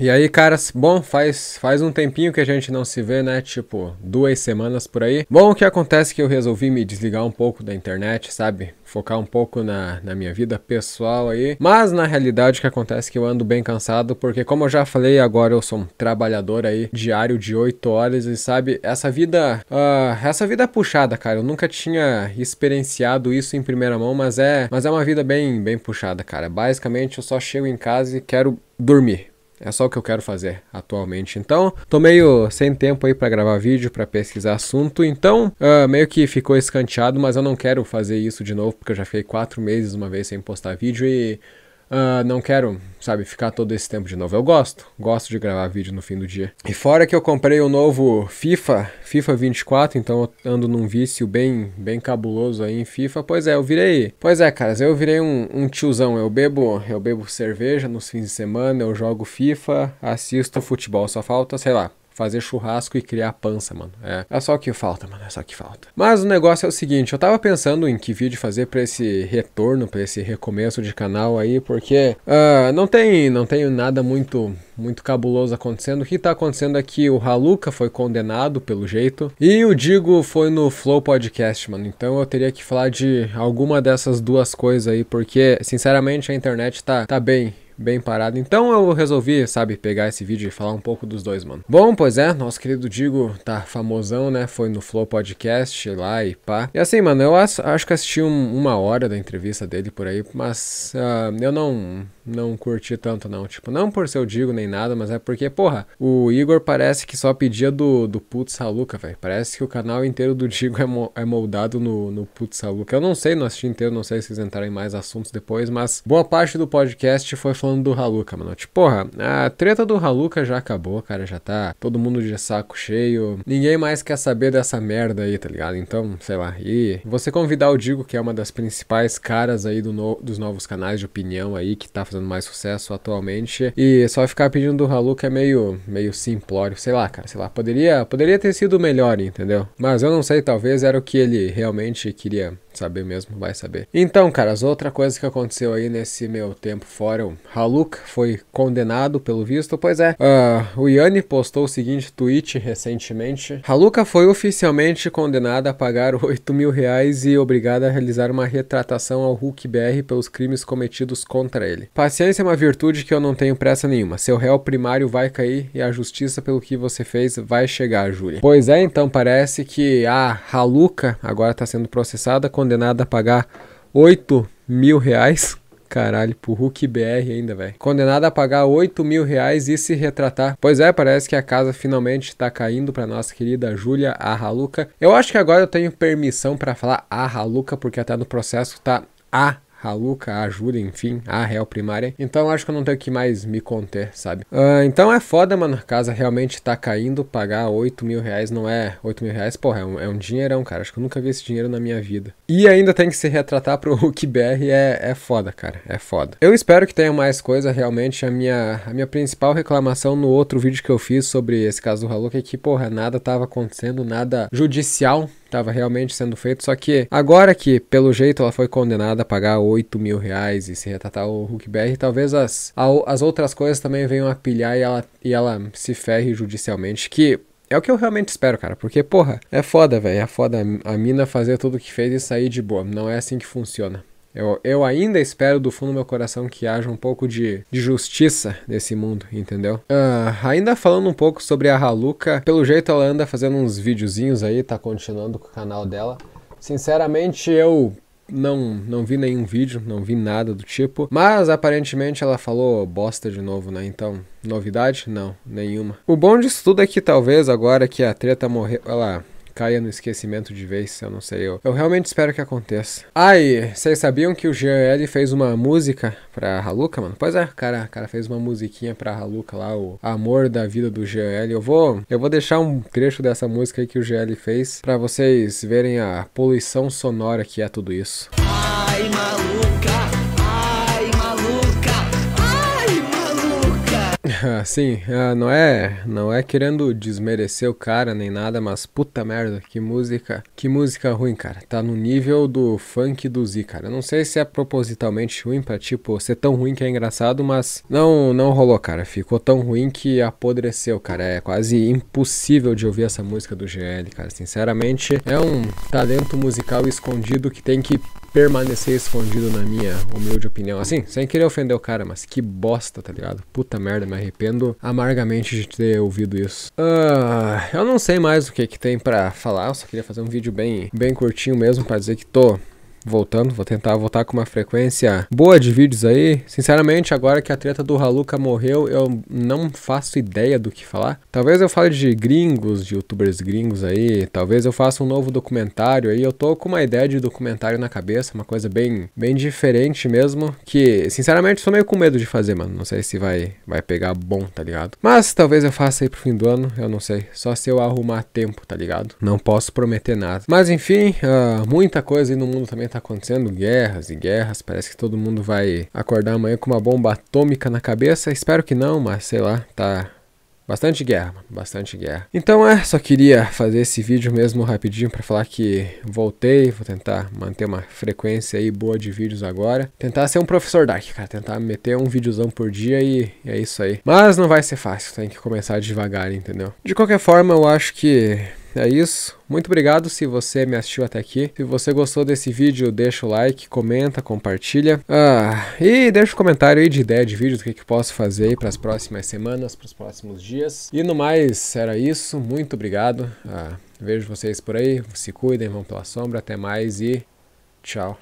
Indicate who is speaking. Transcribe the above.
Speaker 1: E aí, caras, bom, faz, faz um tempinho que a gente não se vê, né? Tipo, duas semanas por aí. Bom, o que acontece é que eu resolvi me desligar um pouco da internet, sabe? Focar um pouco na, na minha vida pessoal aí. Mas na realidade o que acontece é que eu ando bem cansado, porque como eu já falei, agora eu sou um trabalhador aí diário de 8 horas e sabe, essa vida. Uh, essa vida é puxada, cara. Eu nunca tinha experienciado isso em primeira mão, mas é, mas é uma vida bem, bem puxada, cara. Basicamente eu só chego em casa e quero dormir é só o que eu quero fazer atualmente. Então, tô meio sem tempo aí para gravar vídeo, para pesquisar assunto. Então, uh, meio que ficou escanteado, mas eu não quero fazer isso de novo, porque eu já fiquei quatro meses uma vez sem postar vídeo e Uh, não quero, sabe, ficar todo esse tempo de novo. Eu gosto, gosto de gravar vídeo no fim do dia. E fora que eu comprei o novo FIFA, FIFA 24, então eu ando num vício bem, bem cabuloso aí em FIFA. Pois é, eu virei. Pois é, caras, eu virei um, um tiozão. Eu bebo, eu bebo cerveja nos fins de semana, eu jogo FIFA, assisto futebol, só falta, sei lá, fazer churrasco e criar pança, mano. É, é só o que falta, mano. É só o que falta. Mas o negócio é o seguinte: eu tava pensando em que vídeo fazer pra esse retorno, pra esse recomeço de canal aí, porque uh, não tem não tenho nada muito muito cabuloso acontecendo. O que tá acontecendo aqui? É o Haluca foi condenado, pelo jeito, e o Digo foi no Flow Podcast, mano. Então eu teria que falar de alguma dessas duas coisas aí, porque, sinceramente, a internet tá, tá bem bem parado. Então eu resolvi, sabe, pegar esse vídeo e falar um pouco dos dois, mano. Bom, pois é, nosso querido Digo tá famosão, né? Foi no Flow Podcast lá e pá. E assim, mano, eu acho, acho que assisti um, uma hora da entrevista dele por aí, mas uh, eu não, não curti tanto, não. Tipo, não por ser o Digo nem nada, mas é porque, porra, o Igor parece que só pedia do, do Putz Saluca, velho. Parece que o canal inteiro do Digo é, mo é moldado no, no Putz Saluca. Eu não sei, não assisti inteiro, não sei se vocês entrarem mais assuntos depois, mas boa parte do podcast foi falando do Haluka, mano. Tipo, porra, a treta do Haluka já acabou, cara. Já tá todo mundo de saco cheio. Ninguém mais quer saber dessa merda aí, tá ligado? Então, sei lá. E você convidar o Digo, que é uma das principais caras aí do no, dos novos canais de opinião aí, que tá fazendo mais sucesso atualmente. E só ficar pedindo do Haluka é meio, meio simplório. Sei lá, cara. Sei lá. Poderia, poderia ter sido melhor, entendeu? Mas eu não sei, talvez era o que ele realmente queria saber mesmo, vai saber. Então, caras, outra coisa que aconteceu aí nesse meu tempo fora, eu Haluk foi condenado pelo visto. Pois é, uh, o Yanni postou o seguinte tweet recentemente. Haluka foi oficialmente condenada a pagar 8 mil reais e obrigada a realizar uma retratação ao Hulk BR pelos crimes cometidos contra ele. Paciência é uma virtude que eu não tenho pressa nenhuma. Seu réu primário vai cair e a justiça pelo que você fez vai chegar, Júlia. Pois é, então parece que a Haluka agora está sendo processada, condenada a pagar 8 mil reais Caralho, pro Hulk BR ainda, velho. Condenado a pagar 8 mil reais e se retratar. Pois é, parece que a casa finalmente tá caindo pra nossa querida Júlia Arraluca. Eu acho que agora eu tenho permissão para falar Arraluca, porque até no processo tá a a Luca, a ajuda, enfim, a réu primária. Então acho que eu não tenho que mais me conter, sabe? Uh, então é foda, mano. A casa realmente tá caindo. Pagar 8 mil reais não é 8 mil reais, porra, é um, é um dinheirão, cara. Acho que eu nunca vi esse dinheiro na minha vida. E ainda tem que se retratar pro Hulk BR, é, é foda, cara. É foda. Eu espero que tenha mais coisa, realmente. A minha, a minha principal reclamação no outro vídeo que eu fiz sobre esse caso do Haluca é que, porra, nada tava acontecendo, nada judicial estava realmente sendo feito. Só que agora que, pelo jeito, ela foi condenada a pagar 8 mil reais e se retratar o Br, talvez as, as outras coisas também venham a pilhar e ela, e ela se ferre judicialmente. Que é o que eu realmente espero, cara. Porque, porra, é foda, velho. É foda a mina fazer tudo o que fez e sair de boa. Não é assim que funciona. Eu, eu ainda espero do fundo do meu coração que haja um pouco de, de justiça nesse mundo, entendeu? Uh, ainda falando um pouco sobre a Haluca, pelo jeito ela anda fazendo uns videozinhos aí, tá continuando com o canal dela. Sinceramente, eu não, não vi nenhum vídeo, não vi nada do tipo. Mas aparentemente ela falou bosta de novo, né? Então, novidade? Não, nenhuma. O bom disso tudo é que talvez agora que a treta morreu. Olha lá caia no esquecimento de vez, eu não sei. Eu, eu realmente espero que aconteça. Ai, vocês sabiam que o GL fez uma música pra Haluca, mano? Pois é, cara, cara fez uma musiquinha pra Haluca lá, o Amor da Vida do GL. Eu vou, eu vou deixar um trecho dessa música aí que o GL fez pra vocês verem a poluição sonora que é tudo isso. Ai, maluca. Sim, é, não é, não é querendo desmerecer o cara nem nada, mas puta merda, que música, que música ruim, cara. Tá no nível do funk do Z, cara. não sei se é propositalmente ruim para tipo ser tão ruim que é engraçado, mas não, não rolou, cara. Ficou tão ruim que apodreceu, cara. É quase impossível de ouvir essa música do GL, cara. Sinceramente, é um talento musical escondido que tem que permanecer escondido na minha humilde opinião. Assim, sem querer ofender o cara, mas que bosta, tá ligado? Puta merda, me arrependo amargamente de ter ouvido isso. Uh, eu não sei mais o que que tem pra falar, eu só queria fazer um vídeo bem, bem curtinho mesmo pra dizer que tô voltando, vou tentar voltar com uma frequência boa de vídeos aí. Sinceramente, agora que a treta do Haluka morreu, eu não faço ideia do que falar. Talvez eu fale de gringos, de youtubers gringos aí, talvez eu faça um novo documentário aí. Eu tô com uma ideia de documentário na cabeça, uma coisa bem, bem diferente mesmo, que sinceramente sou meio com medo de fazer, mano. Não sei se vai, vai pegar bom, tá ligado? Mas talvez eu faça aí pro fim do ano, eu não sei. Só se eu arrumar tempo, tá ligado? Não posso prometer nada. Mas enfim, uh, muita coisa aí no mundo também tá tá acontecendo guerras e guerras, parece que todo mundo vai acordar amanhã com uma bomba atômica na cabeça. Espero que não, mas sei lá, tá Bastante guerra, bastante guerra. Então é, só queria fazer esse vídeo mesmo rapidinho para falar que voltei, vou tentar manter uma frequência aí boa de vídeos agora. Tentar ser um professor Dark, cara, tentar meter um videozão por dia e, e é isso aí. Mas não vai ser fácil, tem que começar devagar, entendeu? De qualquer forma, eu acho que é isso. Muito obrigado se você me assistiu até aqui. Se você gostou desse vídeo, deixa o like, comenta, compartilha. Ah, e deixa um comentário aí de ideia de vídeo do que, que posso fazer aí para as próximas semanas, para os próximos dias. E no mais, era isso. Muito obrigado. Ah, vejo vocês por aí. Se cuidem, vão pela sombra. Até mais e tchau.